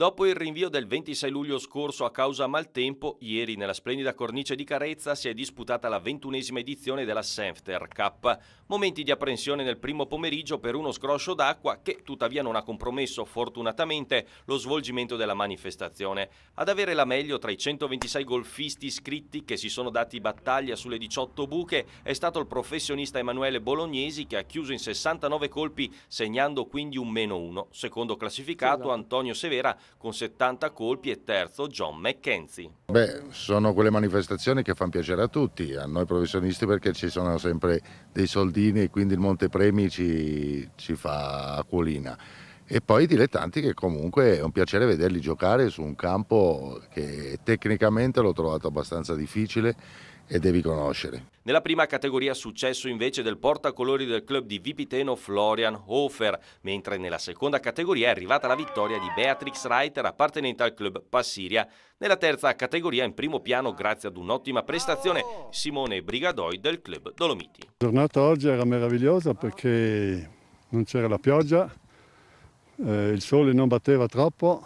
Dopo il rinvio del 26 luglio scorso a causa maltempo, ieri nella splendida cornice di Carezza si è disputata la ventunesima edizione della Senfter Cup. Momenti di apprensione nel primo pomeriggio per uno scroscio d'acqua che tuttavia non ha compromesso fortunatamente lo svolgimento della manifestazione. Ad avere la meglio tra i 126 golfisti iscritti che si sono dati battaglia sulle 18 buche è stato il professionista Emanuele Bolognesi che ha chiuso in 69 colpi segnando quindi un meno 1. Secondo classificato Antonio Severa con 70 colpi e terzo John McKenzie. Beh, sono quelle manifestazioni che fanno piacere a tutti, a noi professionisti perché ci sono sempre dei soldini e quindi il Montepremi ci, ci fa acquolina e poi i dilettanti che comunque è un piacere vederli giocare su un campo che tecnicamente l'ho trovato abbastanza difficile e devi conoscere. Nella prima categoria successo invece del portacolori del club di Vipiteno Florian Hofer, mentre nella seconda categoria è arrivata la vittoria di Beatrix Reiter appartenente al club Passiria. Nella terza categoria in primo piano grazie ad un'ottima prestazione Simone Brigadoi del club Dolomiti. La giornata oggi era meravigliosa perché non c'era la pioggia, eh, il sole non batteva troppo,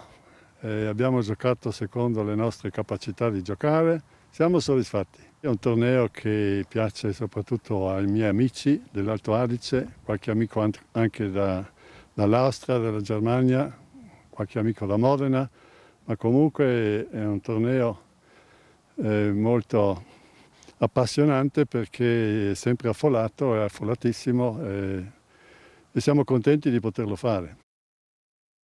eh, abbiamo giocato secondo le nostre capacità di giocare, siamo soddisfatti. È un torneo che piace soprattutto ai miei amici dell'Alto Adige, qualche amico anche da, dall'Austria, dalla Germania, qualche amico da Modena, ma comunque è un torneo eh, molto appassionante perché è sempre affollato, è affollatissimo e, eh, e siamo contenti di poterlo fare.